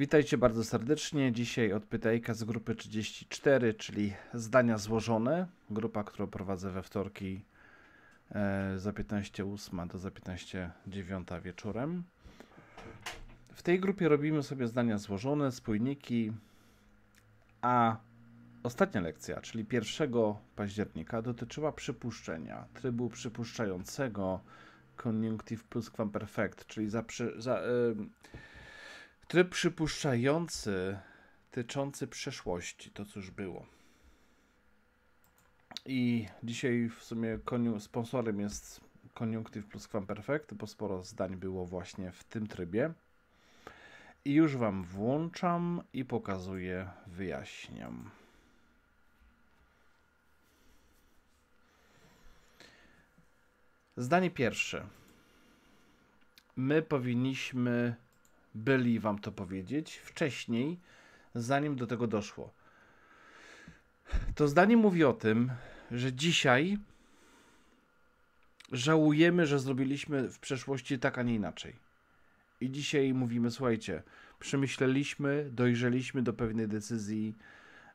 Witajcie bardzo serdecznie. Dzisiaj odpytajka z grupy 34, czyli zdania złożone. Grupa, którą prowadzę we wtorki e, za 15.08 do za 15.09 wieczorem. W tej grupie robimy sobie zdania złożone, spójniki, a ostatnia lekcja, czyli 1 października, dotyczyła przypuszczenia, trybu przypuszczającego, conjunctive plus perfect, czyli za, przy, za, Tryb przypuszczający, tyczący przeszłości, to już było. I dzisiaj w sumie koniu, sponsorem jest Koniunktyw plus Quamperfect, bo sporo zdań było właśnie w tym trybie. I już Wam włączam i pokazuję, wyjaśniam. Zdanie pierwsze. My powinniśmy byli wam to powiedzieć wcześniej, zanim do tego doszło. To zdanie mówi o tym, że dzisiaj żałujemy, że zrobiliśmy w przeszłości tak, a nie inaczej. I dzisiaj mówimy, słuchajcie, przemyśleliśmy, dojrzeliśmy do pewnej decyzji,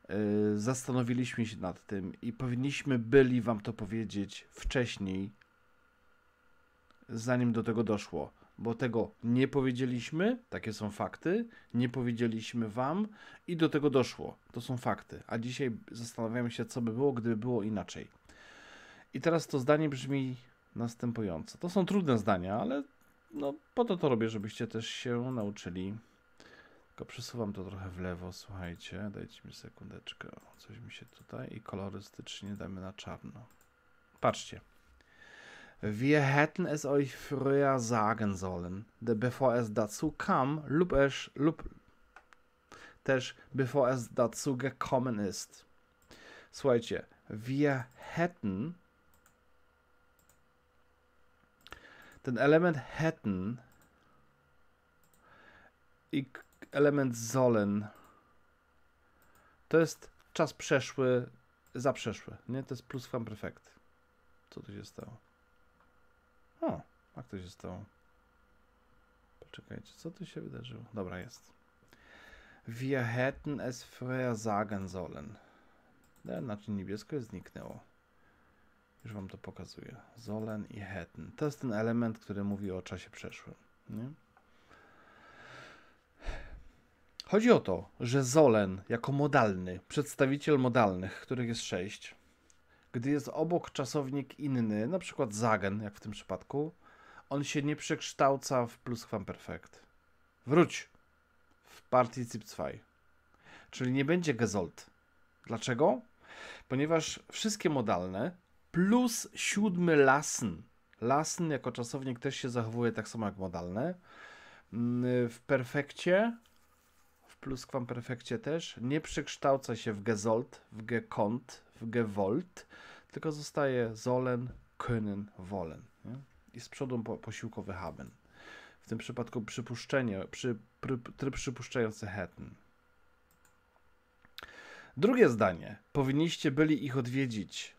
yy, zastanowiliśmy się nad tym i powinniśmy byli wam to powiedzieć wcześniej, zanim do tego doszło bo tego nie powiedzieliśmy, takie są fakty, nie powiedzieliśmy wam i do tego doszło. To są fakty. A dzisiaj zastanawiamy się, co by było, gdyby było inaczej. I teraz to zdanie brzmi następująco. To są trudne zdania, ale no, po to to robię, żebyście też się nauczyli. Tylko przesuwam to trochę w lewo, słuchajcie, dajcie mi sekundeczkę. Coś mi się tutaj i kolorystycznie damy na czarno. Patrzcie. Wir hätten es euch früher sagen sollen, bevor es dazu kam, lub es, lub też bevor es dazu gekommen ist. Słuchajcie, wir hätten ten element hätten i element sollen to jest czas przeszły, zaprzeszły, nie? To jest plus perfekt. Co tu się stało? O, jak to się stało? Poczekajcie, co tu się wydarzyło? Dobra, jest. Wir hätten es früher sagen sollen. Ja, znaczy niebieskie zniknęło. Już wam to pokazuję. Sollen i hätten. To jest ten element, który mówi o czasie przeszłym. Nie? Chodzi o to, że Zolen jako modalny, przedstawiciel modalnych, których jest sześć, gdy jest obok czasownik inny, na przykład zagen, jak w tym przypadku, on się nie przekształca w pluskwamperfekt. Wróć w Partizip 2. Czyli nie będzie gesoldt. Dlaczego? Ponieważ wszystkie modalne plus siódmy lassen. Lassen jako czasownik też się zachowuje tak samo jak modalne. Mm, w perfekcie, w pluskwamperfekcie też, nie przekształca się w gesoldt, w gekont, gewollt, tylko zostaje sollen, können, wollen. Nie? I z przodu po, posiłkowy haben. W tym przypadku przypuszczenie, przy, pry, tryb przypuszczający hätten. Drugie zdanie. Powinniście byli ich odwiedzić.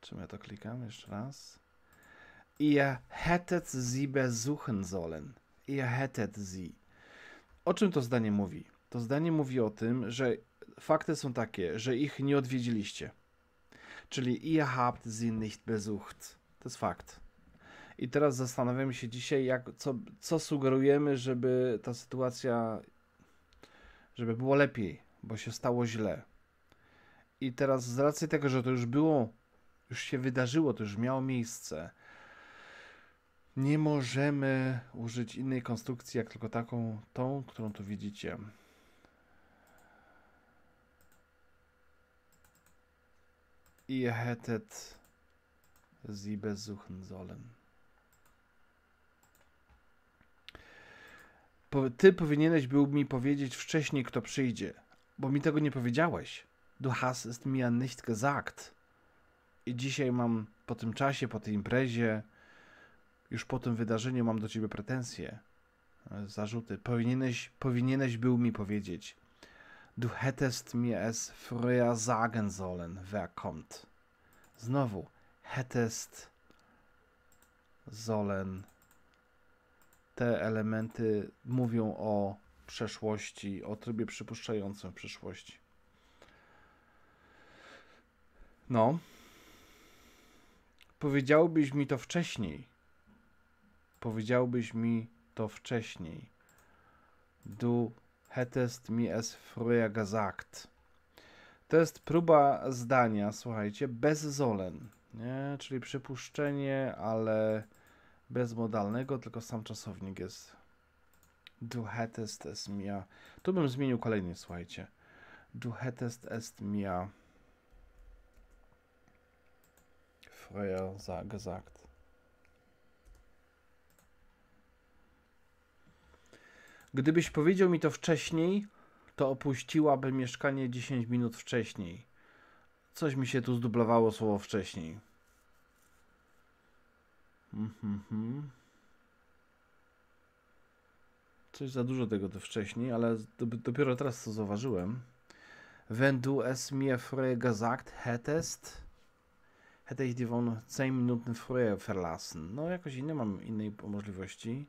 Czym ja to klikam? Jeszcze raz. Ihr hättet sie besuchen sollen. Ihr hättet sie. O czym to zdanie mówi? to zdanie mówi o tym, że fakty są takie, że ich nie odwiedziliście. Czyli ihr habt sie nicht besucht. To jest fakt. I teraz zastanawiamy się dzisiaj, jak, co, co sugerujemy, żeby ta sytuacja, żeby było lepiej, bo się stało źle. I teraz z racji tego, że to już było, już się wydarzyło, to już miało miejsce, nie możemy użyć innej konstrukcji, jak tylko taką, tą, którą tu widzicie. Ihr hättet sie besuchen sollen. Ty powinieneś był mi powiedzieć wcześniej, kto przyjdzie, bo mi tego nie powiedziałeś. Du hast es mir nicht gesagt. I dzisiaj mam po tym czasie, po tej imprezie, już po tym wydarzeniu mam do ciebie pretensje, zarzuty. Powinieneś, powinieneś był mi powiedzieć. Du hättest mir es früher sagen sollen, wer kommt. Znowu, hättest sollen. Te elementy mówią o przeszłości, o trybie przypuszczającym przyszłości. No. Powiedziałbyś mi to wcześniej. Powiedziałbyś mi to wcześniej. Du hättest mi es früher gesagt. To jest próba zdania, słuchajcie, bez zolen, nie? czyli przypuszczenie, ale bez modalnego, tylko sam czasownik jest. Du hättest es mir. Tu bym zmienił kolejny, słuchajcie. Du hättest es mir früher gesagt. Gdybyś powiedział mi to wcześniej, to opuściłabym mieszkanie 10 minut wcześniej. Coś mi się tu zdublowało słowo wcześniej. Mhm. Coś za dużo tego to wcześniej, ale dopiero teraz to zauważyłem. Wenn du es mir früher gesagt hättest, hätte ich dich von 10 Minuten früher verlassen. No, jakoś nie mam innej możliwości.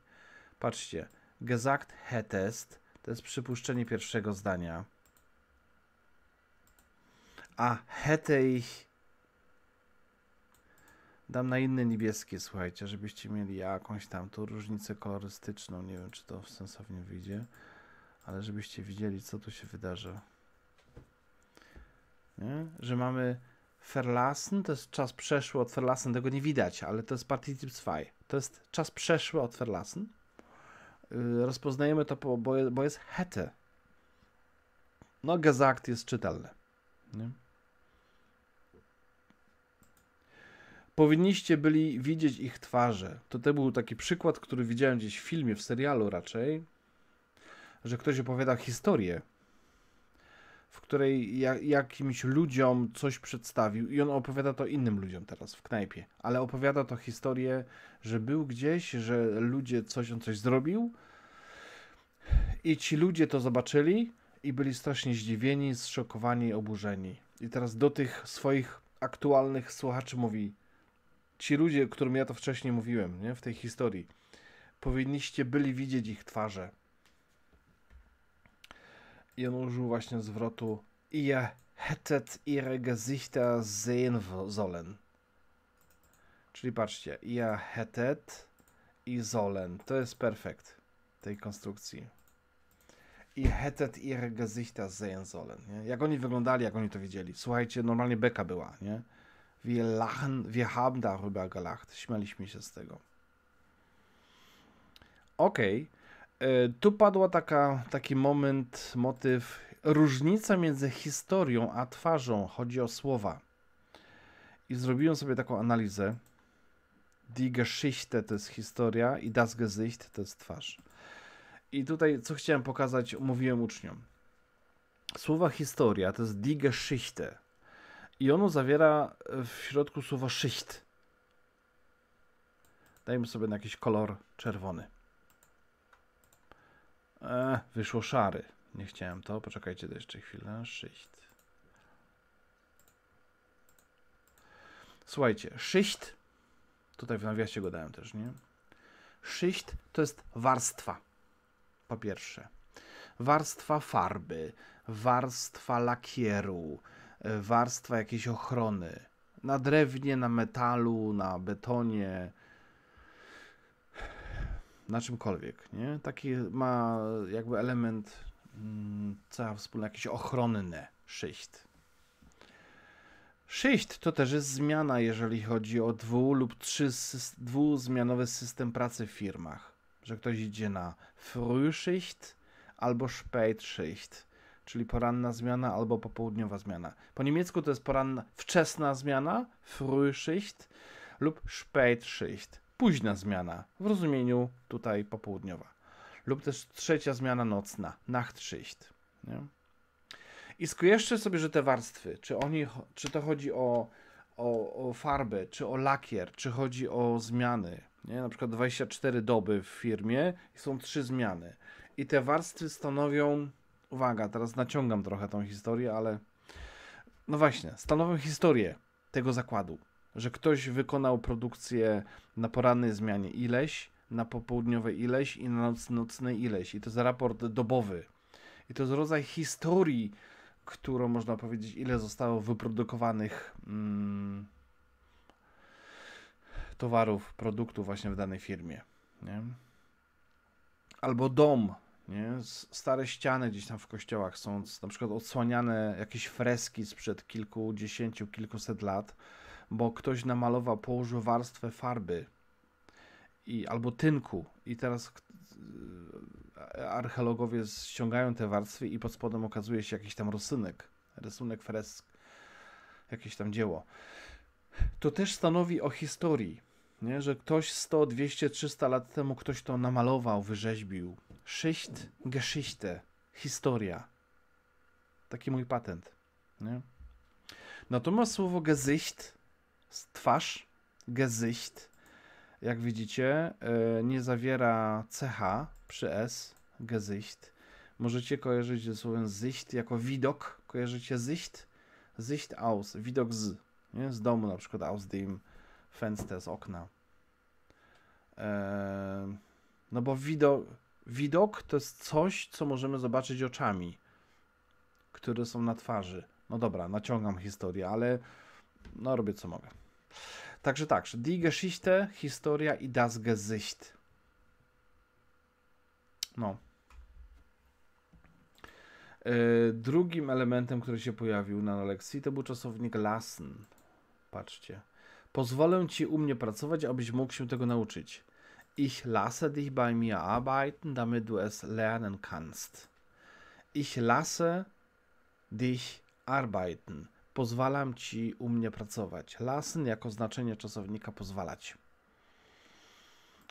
Patrzcie gesagt hättest, to jest przypuszczenie pierwszego zdania. A hätte ich... Dam na inne niebieskie, słuchajcie, żebyście mieli jakąś tam tu różnicę kolorystyczną. Nie wiem, czy to sensownie wyjdzie, ale żebyście widzieli, co tu się wydarzy. Nie? Że mamy verlassen, to jest czas przeszły od verlassen, tego nie widać, ale to jest Partizip 2. To jest czas przeszły od verlassen. Y, rozpoznajemy to, po, bo, bo jest hete. No, Gesagt jest czytelny. Nie? Powinniście byli widzieć ich twarze. To, to był taki przykład, który widziałem gdzieś w filmie, w serialu raczej, że ktoś opowiada historię w której ja, jakimś ludziom coś przedstawił i on opowiada to innym ludziom teraz w knajpie, ale opowiada to historię, że był gdzieś, że ludzie coś, on coś zrobił i ci ludzie to zobaczyli i byli strasznie zdziwieni, zszokowani, oburzeni. I teraz do tych swoich aktualnych słuchaczy mówi, ci ludzie, którym ja to wcześniej mówiłem, nie, w tej historii, powinniście byli widzieć ich twarze i on użył właśnie zwrotu Ihr hättet ihre Gesichter sehen sollen. Czyli patrzcie, ihr hättet i sollen. To jest perfekt tej konstrukcji. I hättet ihre Gesichter sehen sollen. Nie? Jak oni wyglądali, jak oni to widzieli. Słuchajcie, normalnie beka była, nie? Wir lachen, wir haben darüber gelacht. Śmialiśmy się z tego. Okej. Okay. E, tu padła taka, taki moment, motyw, różnica między historią a twarzą, chodzi o słowa. I zrobiłem sobie taką analizę. Die Geschichte to jest historia i das Gesicht to jest twarz. I tutaj, co chciałem pokazać, mówiłem uczniom. Słowa historia to jest die Geschichte i ono zawiera w środku słowo schicht. Dajmy sobie na jakiś kolor czerwony. E, wyszło szary. Nie chciałem to. Poczekajcie jeszcze chwilę. Szyść. Słuchajcie, szyść. Tutaj w nawiasie go dałem też, nie? Szyść to jest warstwa. Po pierwsze. Warstwa farby, warstwa lakieru, e, warstwa jakiejś ochrony. Na drewnie, na metalu, na betonie, na czymkolwiek, nie? Taki ma jakby element mm, cała wspólna, jakiś ochronny sześć. Szyść to też jest zmiana, jeżeli chodzi o dwu lub trzy dwuzmianowy system pracy w firmach. Że ktoś idzie na Frühschicht albo Spätschicht, czyli poranna zmiana albo popołudniowa zmiana. Po niemiecku to jest poranna, wczesna zmiana, Frühschicht lub Spätschicht późna zmiana w rozumieniu tutaj popołudniowa. Lub też trzecia zmiana nocna, nachtschicht. I skojarzcie sobie, że te warstwy, czy, oni, czy to chodzi o, o, o farbę, czy o lakier, czy chodzi o zmiany. Nie? Na przykład 24 doby w firmie i są trzy zmiany. I te warstwy stanowią, uwaga, teraz naciągam trochę tą historię, ale no właśnie, stanowią historię tego zakładu że ktoś wykonał produkcję na porannej zmianie ileś, na popołudniowej ileś i na noc, nocnej ileś. I to jest raport dobowy. I to jest rodzaj historii, którą można powiedzieć, ile zostało wyprodukowanych mm, towarów, produktów właśnie w danej firmie. Nie? Albo dom, nie? Stare ściany gdzieś tam w kościołach są na przykład odsłaniane jakieś freski sprzed kilkudziesięciu, kilkuset lat bo ktoś namalował, położył warstwę farby i, albo tynku i teraz e, archeologowie ściągają te warstwy i pod spodem okazuje się jakiś tam rysunek, rysunek fresk, jakieś tam dzieło. To też stanowi o historii, nie? że ktoś 100, 200, 300 lat temu ktoś to namalował, wyrzeźbił. Sześć Geschichte, historia. Taki mój patent. Nie? Natomiast słowo Gesicht twarz, Gesicht, jak widzicie, e, nie zawiera CH przy S, Gesicht. Możecie kojarzyć ze słowem Zicht jako widok. Kojarzycie Zicht? Zicht aus, widok z. Nie? Z domu na przykład aus dem Fenster, z okna. Eee, no bo widok, widok to jest coś, co możemy zobaczyć oczami, które są na twarzy. No dobra, naciągam historię, ale no robię co mogę. Także tak, die Geschichte, historia i das Gesicht. No. E, drugim elementem, który się pojawił na lekcji, to był czasownik lassen. Patrzcie. Pozwolę ci u mnie pracować, abyś mógł się tego nauczyć. Ich lasse dich bei mir arbeiten, damit du es lernen kannst. Ich lasse dich arbeiten, pozwalam ci u mnie pracować. Lassen jako znaczenie czasownika pozwalać.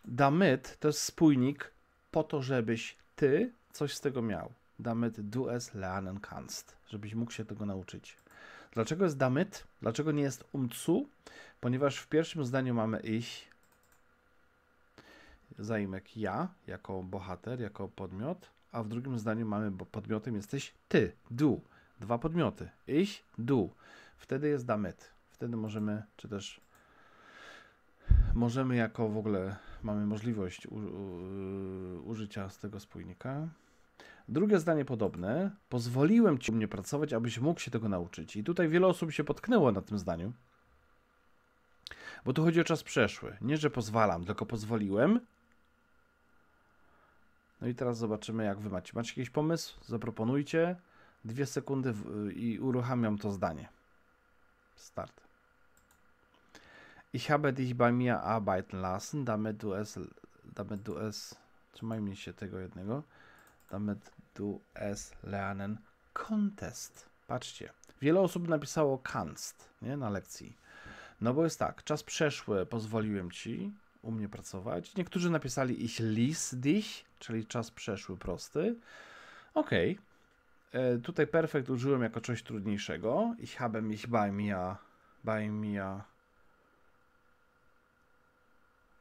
Damit to jest spójnik po to, żebyś ty coś z tego miał. Damit du es lernen kannst, żebyś mógł się tego nauczyć. Dlaczego jest damit? Dlaczego nie jest umcu? Ponieważ w pierwszym zdaniu mamy ich, zaimek ja jako bohater, jako podmiot, a w drugim zdaniu mamy, bo podmiotem jesteś ty, du dwa podmioty. Ich, du. Wtedy jest damet Wtedy możemy, czy też możemy jako w ogóle mamy możliwość u, u, użycia z tego spójnika. Drugie zdanie podobne. Pozwoliłem ci u mnie pracować, abyś mógł się tego nauczyć. I tutaj wiele osób się potknęło na tym zdaniu. Bo tu chodzi o czas przeszły. Nie, że pozwalam, tylko pozwoliłem. No i teraz zobaczymy, jak wy macie. Macie jakiś pomysł? Zaproponujcie dwie sekundy w, i uruchamiam to zdanie. Start. Ich habe dich bei mir arbeiten lassen, damit du es, damit du es, trzymajmy się tego jednego, damit du es lernen konntest. Patrzcie, wiele osób napisało kannst, nie, na lekcji. No bo jest tak, czas przeszły, pozwoliłem ci u mnie pracować. Niektórzy napisali ich lis dich, czyli czas przeszły prosty. Okej, okay. E, tutaj perfekt użyłem jako coś trudniejszego. Ich habe mich bei mir, bei mir,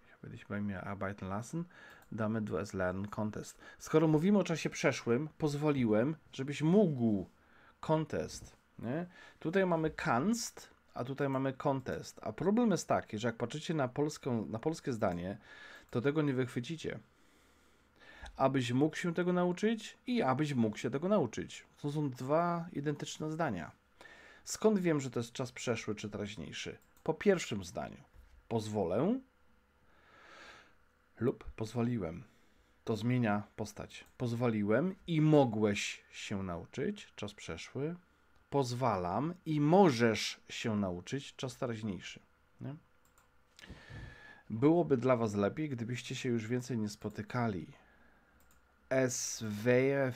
ich habe dich bei mir arbeiten lassen. Damy du es lernen contest. Skoro mówimy o czasie przeszłym, pozwoliłem, żebyś mógł contest. Nie? Tutaj mamy kannst, a tutaj mamy contest. A problem jest taki, że jak patrzycie na, polską, na polskie zdanie, to tego nie wychwycicie abyś mógł się tego nauczyć i abyś mógł się tego nauczyć. To są dwa identyczne zdania. Skąd wiem, że to jest czas przeszły czy teraźniejszy? Po pierwszym zdaniu pozwolę lub pozwoliłem. To zmienia postać. Pozwoliłem i mogłeś się nauczyć, czas przeszły. Pozwalam i możesz się nauczyć, czas teraźniejszy. Nie? Byłoby dla Was lepiej, gdybyście się już więcej nie spotykali Es wäre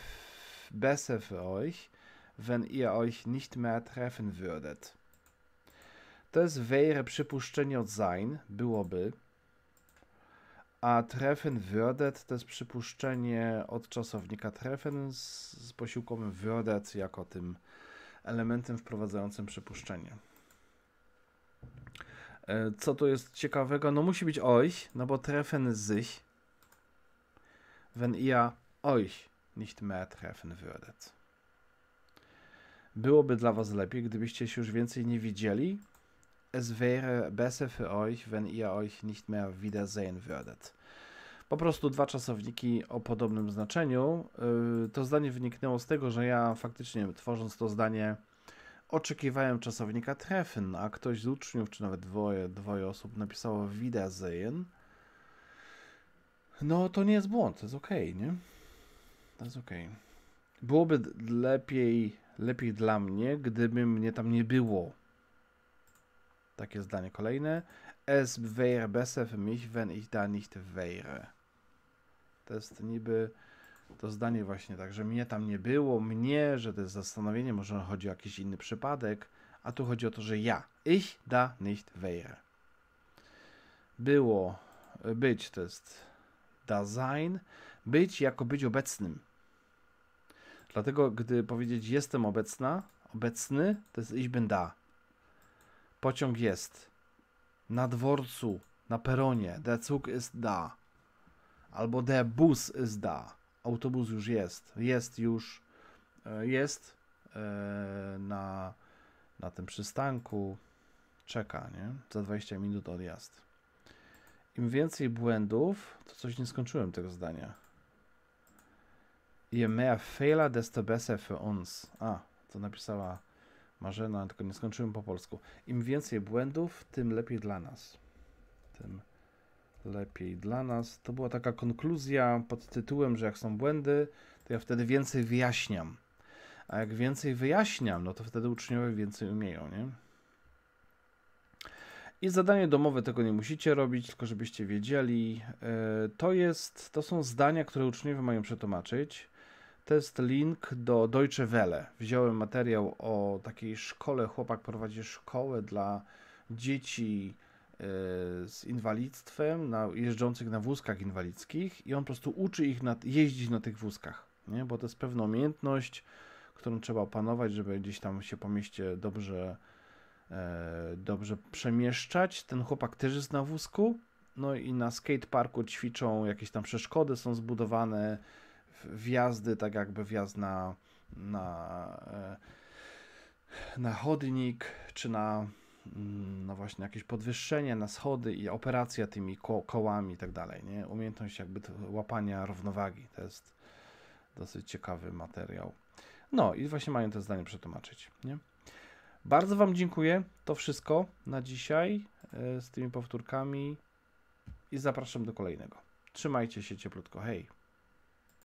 besser für euch, wenn ihr euch nicht mehr treffen würdet. Das wäre przypuszczeniem sein, byłoby. A treffen würdet to jest przypuszczenie od czasownika treffen z, z posiłkowym würdet jako tym elementem wprowadzającym przypuszczenie. E, co tu jest ciekawego? No musi być oj, no bo treffen sich. Wenn ihr euch nicht mehr treffen würdet. Byłoby dla was lepiej, gdybyście się już więcej nie widzieli. Es wäre besser für euch, wenn ihr euch nicht mehr wiedersehen würdet. Po prostu dwa czasowniki o podobnym znaczeniu. Y, to zdanie wyniknęło z tego, że ja faktycznie tworząc to zdanie oczekiwałem czasownika treffen, a ktoś z uczniów, czy nawet dwoje, dwoje osób napisało wiedersehen. No to nie jest błąd, to jest ok, nie? To jest okej. Okay. Byłoby lepiej, lepiej dla mnie, gdyby mnie tam nie było. Takie zdanie kolejne. Es wäre besser für mich, wenn ich da nicht wäre. To jest niby to zdanie właśnie tak, że mnie tam nie było, mnie, że to jest zastanowienie, może chodzi o jakiś inny przypadek, a tu chodzi o to, że ja. Ich da nicht wäre. Było, być to jest da sein. Być jako być obecnym. Dlatego, gdy powiedzieć jestem obecna, obecny, to jest ich da. Pociąg jest. Na dworcu, na peronie. Der Zug ist da. Albo der Bus ist da. Autobus już jest. Jest już. E, jest e, na, na tym przystanku. Czeka, nie? Za 20 minut odjazd. Im więcej błędów, to coś nie skończyłem tego zdania. Je mehr Fehler, desto besser für uns. A, to napisała Marzena, tylko nie skończyłem po polsku. Im więcej błędów, tym lepiej dla nas. Tym lepiej dla nas. To była taka konkluzja pod tytułem, że jak są błędy, to ja wtedy więcej wyjaśniam. A jak więcej wyjaśniam, no to wtedy uczniowie więcej umieją, nie? I zadanie domowe tego nie musicie robić, tylko żebyście wiedzieli. E, to jest, to są zdania, które uczniowie mają przetłumaczyć. To jest link do Deutsche Welle. Wziąłem materiał o takiej szkole. Chłopak prowadzi szkołę dla dzieci e, z inwalidztwem, na, jeżdżących na wózkach inwalidzkich i on po prostu uczy ich na, jeździć na tych wózkach, nie? bo to jest pewna umiejętność, którą trzeba opanować, żeby gdzieś tam się po mieście dobrze, e, dobrze przemieszczać. Ten chłopak też jest na wózku, no i na skateparku ćwiczą, jakieś tam przeszkody są zbudowane, wjazdy, tak jakby wjazd na, na, e, na chodnik, czy na mm, no właśnie jakieś podwyższenie na schody i operacja tymi ko kołami i tak dalej, nie? Umiejętność jakby łapania równowagi, to jest dosyć ciekawy materiał. No i właśnie mają to zdanie przetłumaczyć, nie? Bardzo Wam dziękuję, to wszystko na dzisiaj e, z tymi powtórkami i zapraszam do kolejnego. Trzymajcie się cieplutko, hej!